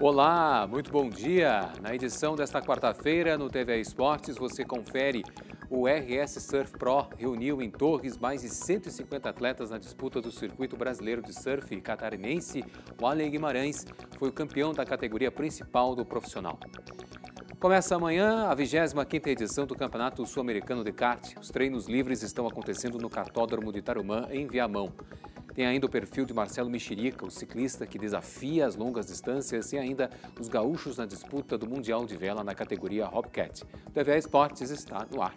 Olá, muito bom dia. Na edição desta quarta-feira no TV Esportes você confere. O RS Surf Pro reuniu em Torres mais de 150 atletas na disputa do Circuito Brasileiro de Surf catarinense. O Allen Guimarães foi o campeão da categoria principal do profissional. Começa amanhã a 25ª edição do Campeonato Sul-Americano de Kart. Os treinos livres estão acontecendo no Cartódromo de Tarumã, em Viamão. Tem ainda o perfil de Marcelo Mexerica, o ciclista que desafia as longas distâncias e ainda os gaúchos na disputa do Mundial de Vela na categoria Hopcat. O TVA Esportes está no ar.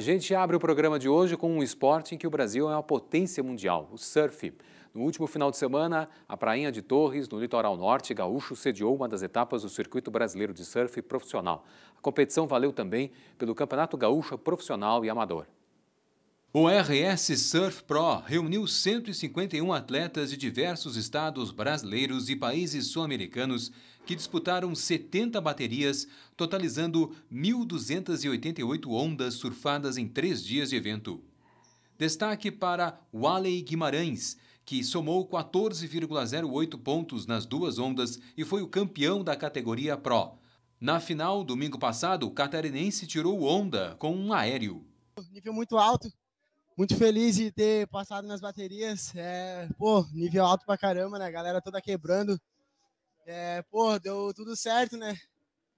A gente abre o programa de hoje com um esporte em que o Brasil é uma potência mundial, o surf. No último final de semana, a Prainha de Torres, no litoral norte gaúcho, sediou uma das etapas do Circuito Brasileiro de Surf Profissional. A competição valeu também pelo Campeonato Gaúcho Profissional e Amador. O RS Surf Pro reuniu 151 atletas de diversos estados brasileiros e países sul-americanos que disputaram 70 baterias, totalizando 1.288 ondas surfadas em três dias de evento. Destaque para Waley Guimarães, que somou 14,08 pontos nas duas ondas e foi o campeão da categoria Pro. Na final, domingo passado, o catarinense tirou onda com um aéreo. Nível muito alto, muito feliz de ter passado nas baterias. É, pô, nível alto pra caramba, né? A galera toda quebrando. É, pô, deu tudo certo, né?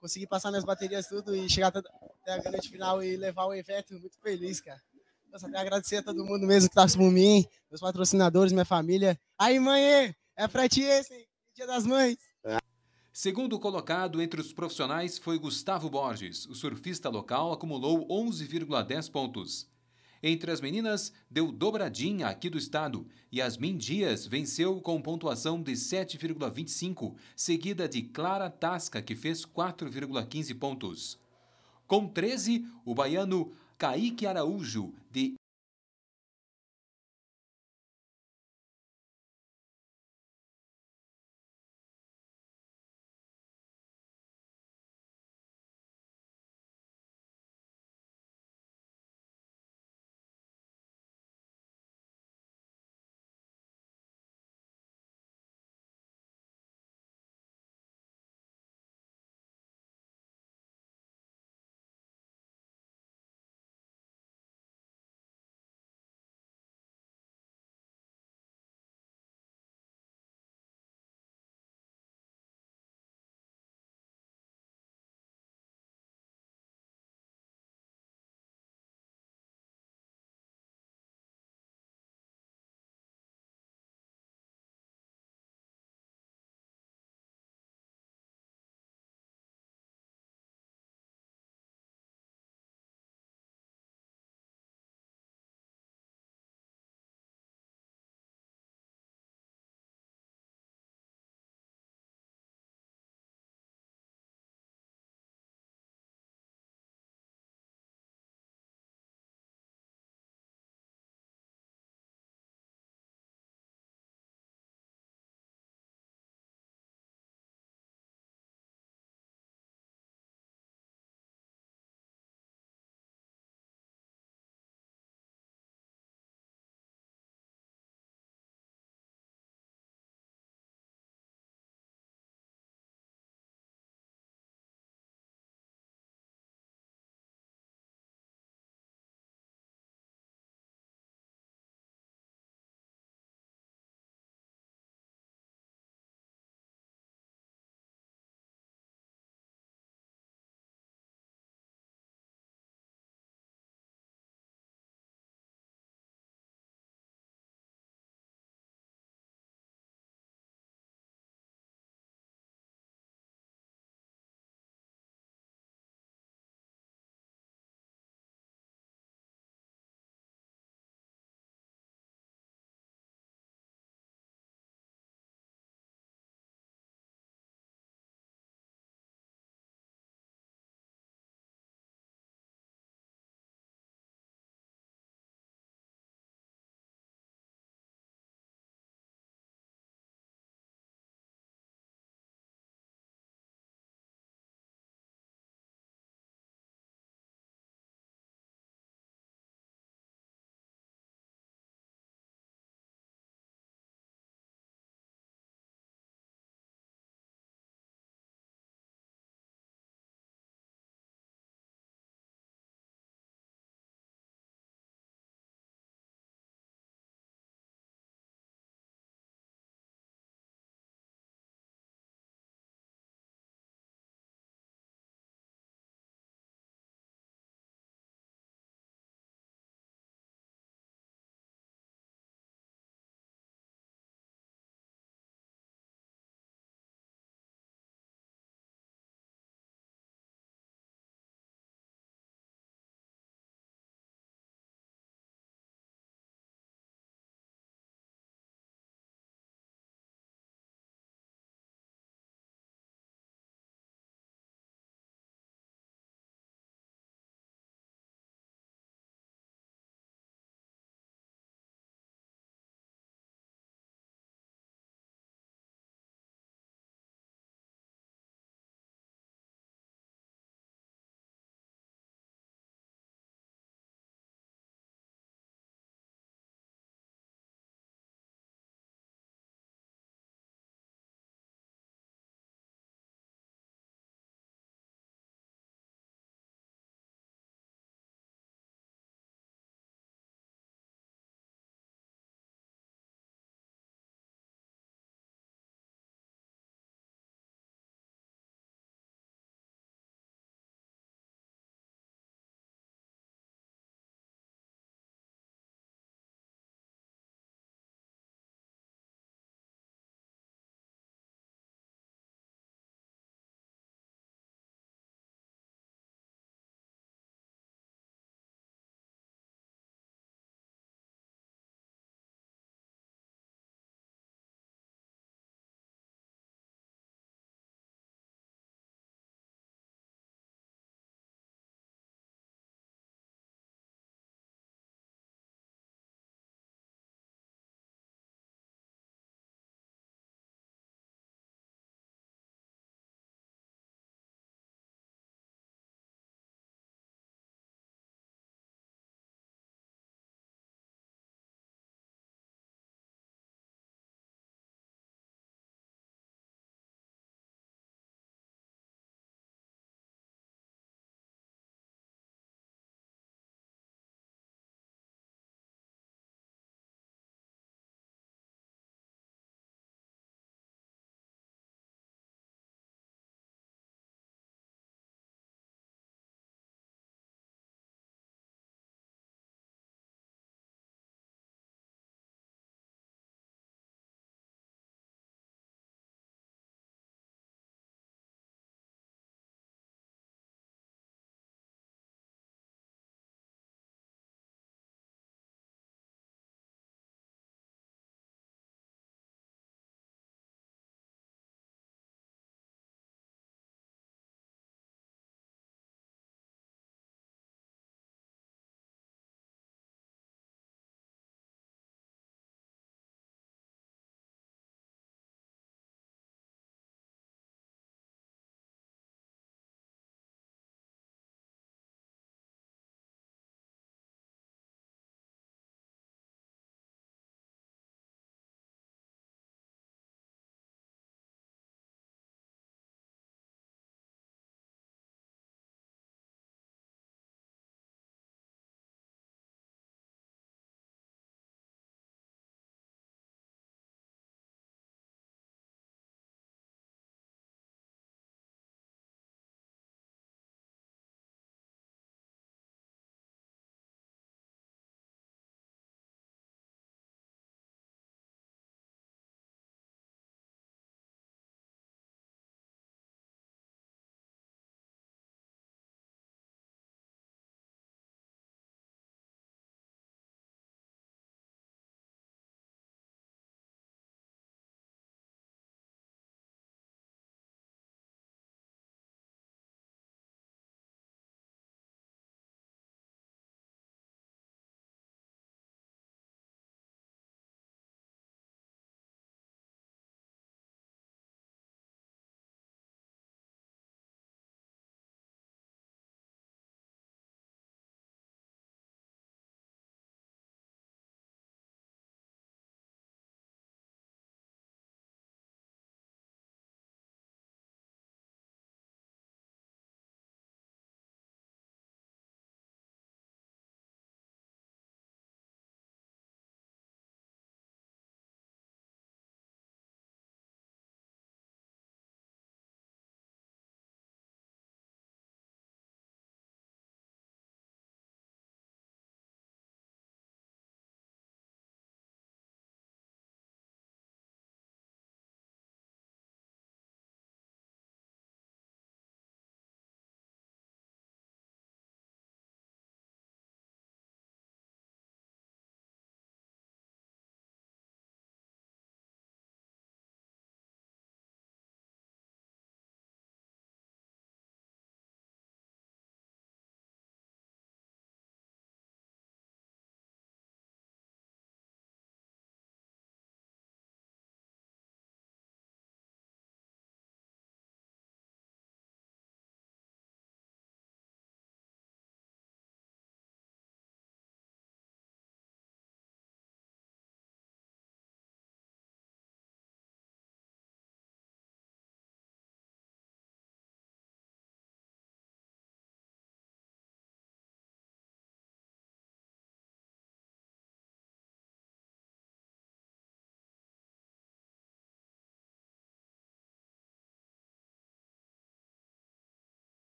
Consegui passar minhas baterias tudo e chegar até a grande final e levar o evento. Muito feliz, cara. Nossa, até agradecer a todo mundo mesmo que tá por mim, meus patrocinadores, minha família. Aí, mãe, é pra ti esse, Dia das Mães. Segundo colocado entre os profissionais foi Gustavo Borges. O surfista local acumulou 11,10 pontos. Entre as meninas, deu dobradinha aqui do estado. Yasmin Dias venceu com pontuação de 7,25, seguida de Clara Tasca, que fez 4,15 pontos. Com 13, o baiano Kaique Araújo, de